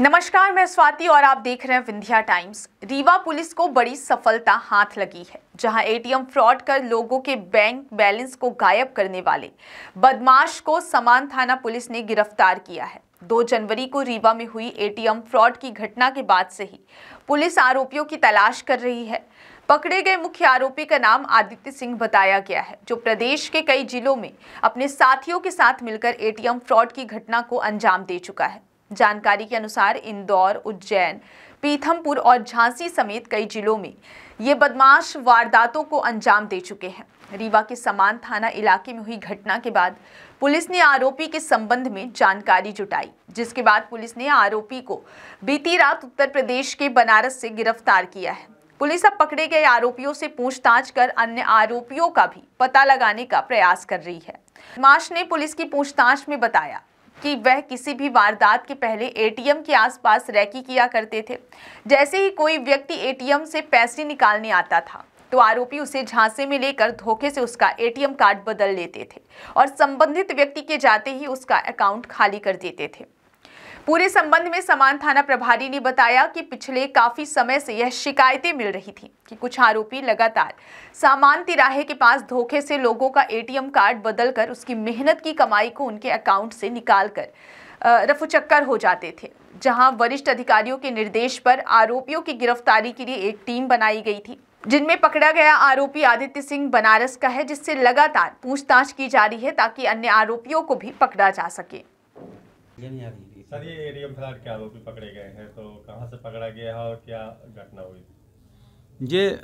नमस्कार मैं स्वाति और आप देख रहे हैं विंध्या टाइम्स रीवा पुलिस को बड़ी सफलता हाथ लगी है जहां एटीएम फ्रॉड कर लोगों के बैंक बैलेंस को गायब करने वाले बदमाश को समान थाना पुलिस ने गिरफ्तार किया है 2 जनवरी को रीवा में हुई एटीएम फ्रॉड की घटना के बाद से ही पुलिस आरोपियों की तलाश कर रही है पकड़े गए मुख्य आरोपी का नाम आदित्य सिंह बताया गया है जो प्रदेश के कई जिलों में अपने साथियों के साथ मिलकर एटीएम फ्रॉड की घटना को अंजाम दे चुका है जानकारी के अनुसार इंदौर उज्जैन पीथमपुर और झांसी समेत कई जिलों में ये बदमाश वारदातों को अंजाम दे चुके हैं रीवा के समान थाना इलाके में हुई घटना के बाद पुलिस ने आरोपी के संबंध में जानकारी जुटाई जिसके बाद पुलिस ने आरोपी को बीती रात उत्तर प्रदेश के बनारस से गिरफ्तार किया है पुलिस अब पकड़े गए आरोपियों से पूछताछ कर अन्य आरोपियों का भी पता लगाने का प्रयास कर रही है माश ने पुलिस की पूछताछ में बताया कि वह किसी भी वारदात के पहले एटीएम के आसपास रैकी किया करते थे जैसे ही कोई व्यक्ति एटीएम से पैसे निकालने आता था तो आरोपी उसे झांसे में लेकर धोखे से उसका एटीएम कार्ड बदल लेते थे और संबंधित व्यक्ति के जाते ही उसका अकाउंट खाली कर देते थे पूरे संबंध में समान थाना प्रभारी ने बताया कि पिछले काफी समय से यह शिकायतें मिल रही थी कि कुछ आरोपी लगातार सामान तिराहे के पास धोखे से लोगों का एटीएम कार्ड बदलकर उसकी मेहनत की कमाई को उनके अकाउंट से निकालकर रफू चक्कर हो जाते थे जहां वरिष्ठ अधिकारियों के निर्देश पर आरोपियों की गिरफ्तारी के लिए एक टीम बनाई गई थी जिनमें पकड़ा गया आरोपी आदित्य सिंह बनारस का है जिससे लगातार पूछताछ की जा रही है ताकि अन्य आरोपियों को भी पकड़ा जा सके सर ये एरियम फ्रॉड के आरोपी पकड़े गए हैं तो कहाँ से पकड़ा गया है और क्या घटना हुई ये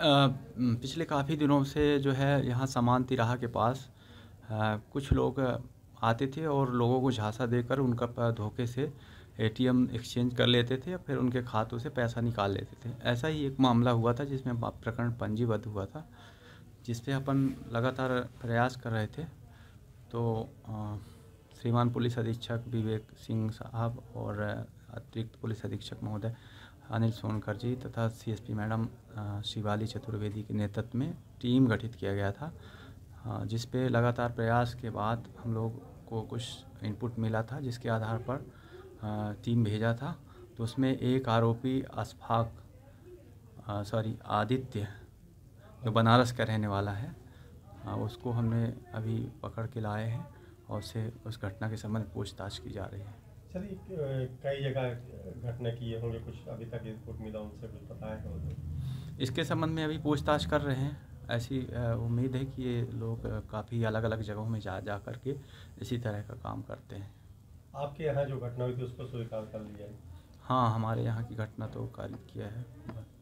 पिछले काफ़ी दिनों से जो है यहाँ सामान तिराहा के पास कुछ लोग आते थे और लोगों को झांसा देकर उनका धोखे से एटीएम एक्सचेंज कर लेते थे या फिर उनके खातों से पैसा निकाल लेते थे ऐसा ही एक मामला हुआ था जिसमें प्रकरण पंजीबद्ध हुआ था जिस पे अपन लगातार प्रयास कर रहे थे तो आ, श्रीमान पुलिस अधीक्षक विवेक सिंह साहब और अतिरिक्त पुलिस अधीक्षक महोदय अनिल सोनकर जी तथा सीएसपी मैडम शिवाली चतुर्वेदी के नेतृत्व में टीम गठित किया गया था जिस पे लगातार प्रयास के बाद हम लोग को कुछ इनपुट मिला था जिसके आधार पर टीम भेजा था तो उसमें एक आरोपी अशफाक सॉरी आदित्य जो बनारस का रहने वाला है उसको हमने अभी पकड़ के लाए हैं और से उस घटना के संबंध पूछताछ की जा रही है सर कई जगह घटना किए होंगे कुछ अभी तक रिपोर्ट मिला उनसे कुछ पता तो है इसके संबंध में अभी पूछताछ कर रहे हैं ऐसी उम्मीद है कि ये लोग काफ़ी अलग अलग जगहों में जा जा करके इसी तरह का काम करते हैं आपके यहाँ जो घटना हुई थी उसको स्वीकार कर लिया है हाँ हमारे यहाँ की घटना तो कार्य किया है